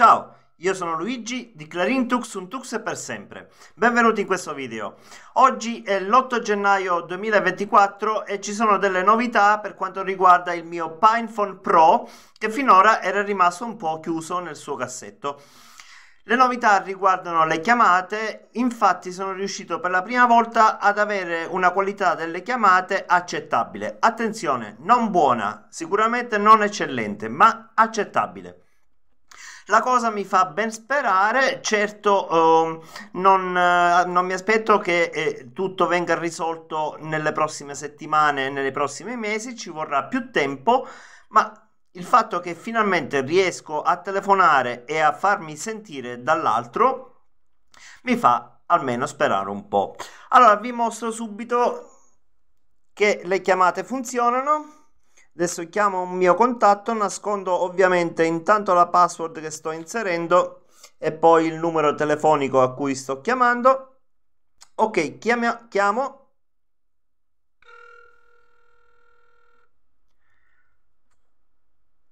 Ciao, io sono Luigi di Clarintux Untux e per sempre. Benvenuti in questo video. Oggi è l'8 gennaio 2024 e ci sono delle novità per quanto riguarda il mio Pinephone Pro che finora era rimasto un po' chiuso nel suo cassetto. Le novità riguardano le chiamate, infatti sono riuscito per la prima volta ad avere una qualità delle chiamate accettabile. Attenzione, non buona, sicuramente non eccellente, ma accettabile. La cosa mi fa ben sperare, certo eh, non, eh, non, mi aspetto che eh, tutto venga risolto nelle prossime settimane e nei prossimi mesi, ci vorrà più tempo, ma il fatto che finalmente riesco a telefonare e a farmi sentire dall'altro mi fa almeno sperare un po'. Allora vi mostro subito che le chiamate funzionano. Adesso chiamo un mio contatto, nascondo ovviamente intanto la password che sto inserendo e poi il numero telefonico a cui sto chiamando. Ok, chiamo. chiamo.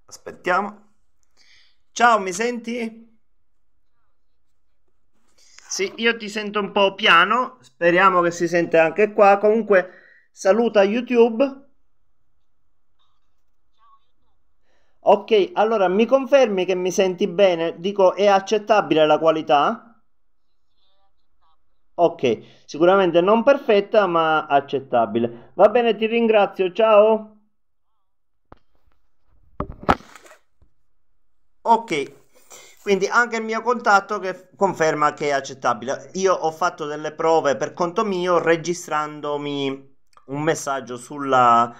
Aspettiamo. Ciao, mi senti? Sì, io ti sento un po' piano, speriamo che si sente anche qua. Comunque, saluta YouTube. Ok, allora mi confermi che mi senti bene? Dico, è accettabile la qualità? Ok, sicuramente non perfetta, ma accettabile. Va bene, ti ringrazio, ciao. Ok, quindi anche il mio contatto che conferma che è accettabile. Io ho fatto delle prove per conto mio registrandomi un messaggio sulla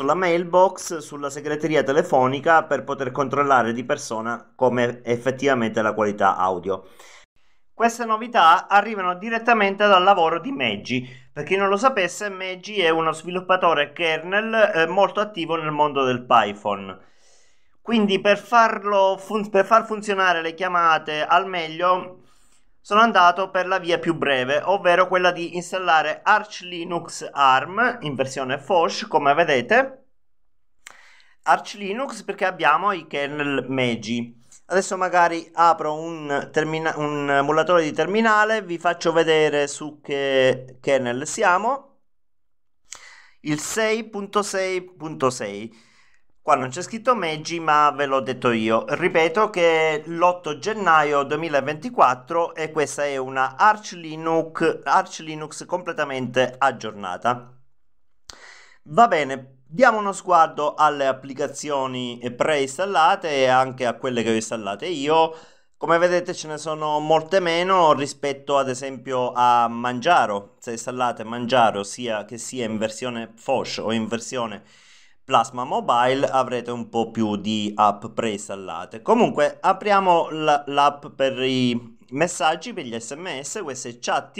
sulla mailbox, sulla segreteria telefonica per poter controllare di persona come effettivamente la qualità audio. Queste novità arrivano direttamente dal lavoro di Meggi. Per chi non lo sapesse, Meggi è uno sviluppatore kernel eh, molto attivo nel mondo del Python. Quindi per, farlo fun- per far funzionare le chiamate al meglio, sono andato per la via più breve, ovvero quella di installare Arch Linux ARM in versione FOSH, come vedete. Arch Linux perché abbiamo i kernel Meji. Adesso magari apro un, termina- un emulatore di terminale, vi faccio vedere su che kernel siamo. Il 6.6.6. Qua non c'è scritto Meggi, ma ve l'ho detto io. Ripeto che l'8 gennaio 2024 e questa è una Arch Linux, Arch Linux completamente aggiornata. Va bene, Diamo uno sguardo alle applicazioni preinstallate e anche a quelle che ho installate io. Come vedete ce ne sono molte meno rispetto ad esempio a Mangiaro. Se installate Mangiaro sia che sia in versione Fosh o in versione Plasma Mobile avrete un po' più di app preinstallate. Comunque apriamo l'app per i messaggi, per gli sms, queste chat.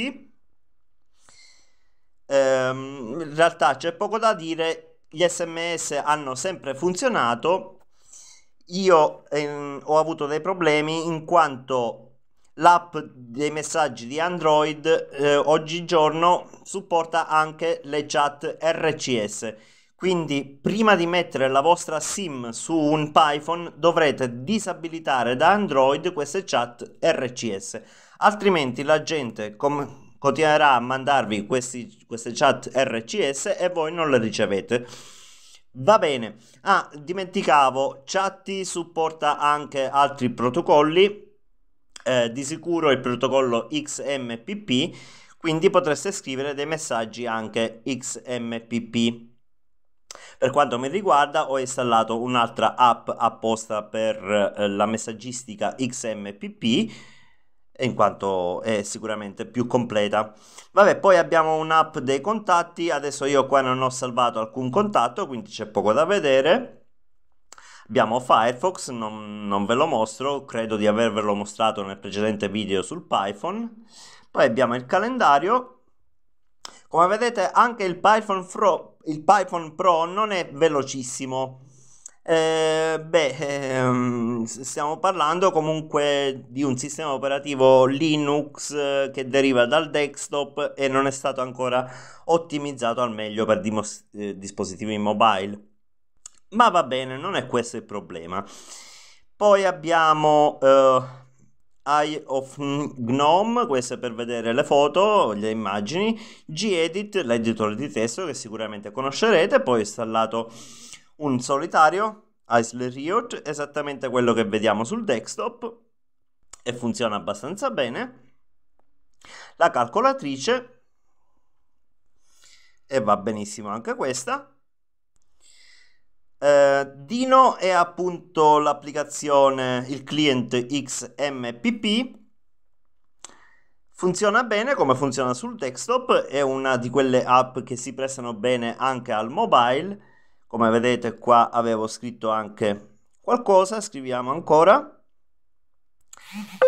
Ehm, in realtà c'è poco da dire, gli sms hanno sempre funzionato. Io ehm, ho avuto dei problemi in quanto l'app dei messaggi di Android eh, oggigiorno supporta anche le chat RCS quindi prima di mettere la vostra SIM su un Python dovrete disabilitare da Android queste chat RCS, altrimenti la gente come continuerà a mandarvi questi, queste chat RCS e voi non le ricevete. Va bene, ah, dimenticavo, Chatti supporta anche altri protocolli, eh, di sicuro il protocollo XMPP, quindi potreste scrivere dei messaggi anche XMPP. Per quanto mi riguarda ho installato un'altra app apposta per eh, la messaggistica XMPP in quanto è sicuramente più completa. Vabbè, poi abbiamo un'app dei contatti, adesso io qua non ho salvato alcun contatto, quindi c'è poco da vedere. Abbiamo Firefox, non, non ve lo mostro, credo di avervelo mostrato nel precedente video sul Python. Poi abbiamo il calendario, come vedete anche il Python, Pro, il Python Pro non è velocissimo. Eh, beh, ehm, stiamo parlando comunque di un sistema operativo Linux eh, che deriva dal desktop e non è stato ancora ottimizzato al meglio per dimos- eh, dispositivi mobile. Ma va bene, non è questo il problema. Poi abbiamo eh, Eye of Gnome, questo è per vedere le foto, le immagini, Gedit, l'editore di testo che sicuramente conoscerete, poi ho installato un solitario, Isle Riot, esattamente quello che vediamo sul desktop e funziona abbastanza bene. La calcolatrice e va benissimo anche questa. Eh, Dino è appunto l'applicazione, il client XMPP. Funziona bene come funziona sul desktop, è una di quelle app che si prestano bene anche al mobile. Come vedete qua avevo scritto anche qualcosa, scriviamo ancora.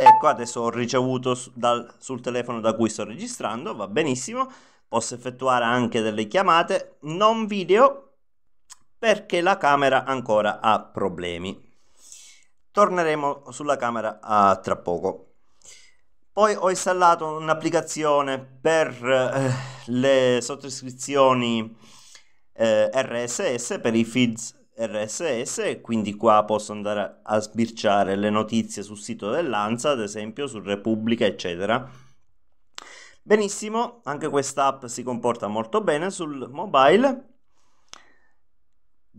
Ecco, adesso ho ricevuto dal, sul telefono da cui sto registrando, va benissimo. Posso effettuare anche delle chiamate non video, perché la camera ancora ha problemi. Torneremo sulla camera ah, tra poco. Poi ho installato un'applicazione per eh, le sottoscrizioni eh, RSS, per i feeds RSS, quindi qua posso andare a sbirciare le notizie sul sito dell'ANSA, ad esempio su Repubblica, eccetera. Benissimo, anche questa app si comporta molto bene sul mobile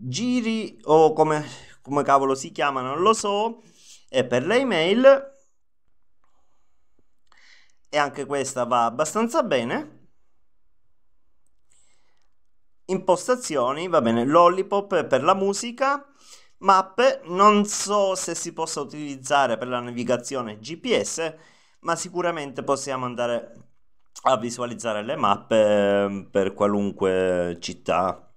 giri o come, come cavolo si chiama, non lo so, e per le email. E anche questa va abbastanza bene. Impostazioni, va bene, lollipop per la musica, mappe, non so se si possa utilizzare per la navigazione GPS, ma sicuramente possiamo andare a visualizzare le mappe ehm, per qualunque città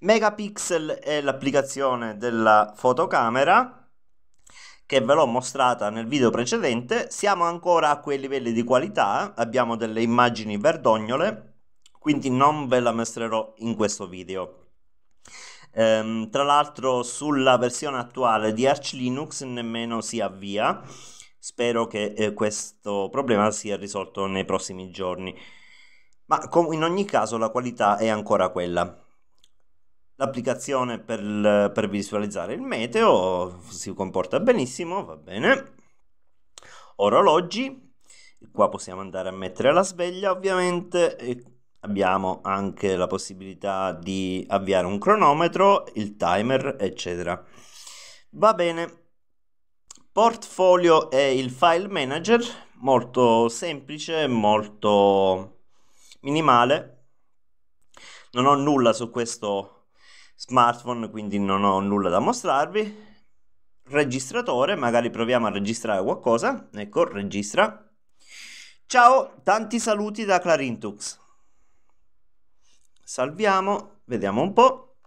Megapixel è l'applicazione della fotocamera che ve l'ho mostrata nel video precedente. Siamo ancora a quei livelli di qualità, abbiamo delle immagini verdognole, quindi non ve la mostrerò in questo video. Ehm, tra l'altro sulla versione attuale di Arch Linux nemmeno si avvia. Spero che eh, questo problema sia risolto nei prossimi giorni. Ma in ogni caso la qualità è ancora quella. L'applicazione per, per visualizzare il meteo si comporta benissimo, va bene. Orologi, qua possiamo andare a mettere la sveglia ovviamente e abbiamo anche la possibilità di avviare un cronometro, il timer eccetera. Va bene. Portfolio e il file manager, molto semplice, molto minimale. Non ho nulla su questo smartphone, quindi non ho nulla da mostrarvi. Registratore, magari proviamo a registrare qualcosa. Ecco, registra. Ciao, tanti saluti da Clarintux. Salviamo, vediamo un po'.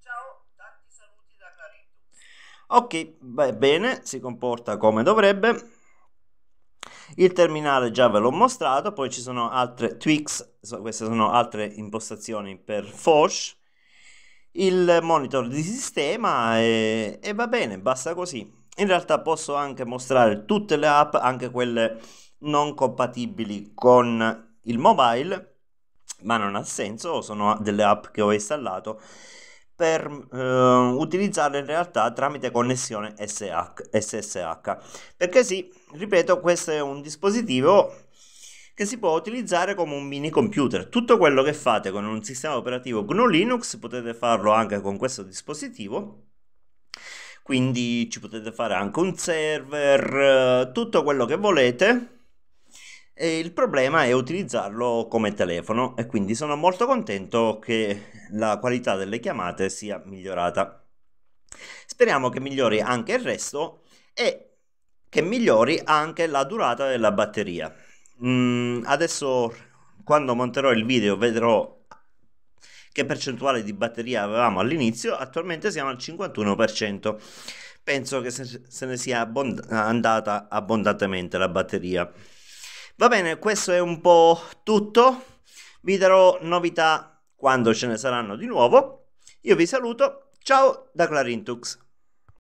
Ciao, tanti saluti da Clarintux. Ok, va bene, si comporta come dovrebbe. Il terminale già ve l'ho mostrato, poi ci sono altre tweaks, queste sono altre impostazioni per Fosh il monitor di sistema e, e va bene, basta così. In realtà posso anche mostrare tutte le app, anche quelle non compatibili con il mobile, ma non ha senso, sono delle app che ho installato per eh, utilizzarle in realtà tramite connessione SSH, Perché sì, ripeto, questo è un dispositivo che si può utilizzare come un mini computer. Tutto quello che fate con un sistema operativo GNU Linux potete farlo anche con questo dispositivo quindi ci potete fare anche un server, eh, tutto quello che volete. E il problema è utilizzarlo come telefono e quindi sono molto contento che la qualità delle chiamate sia migliorata. Speriamo che migliori anche il resto e che migliori anche la durata della batteria. Mm, adesso quando monterò il video vedrò che percentuale di batteria avevamo all'inizio, attualmente siamo al 51%. Penso che se ne sia abbond- andata abbondantemente la batteria. Va bene, questo è un po' tutto. Vi darò novità quando ce ne saranno di nuovo. Io vi saluto. Ciao da Clarintux.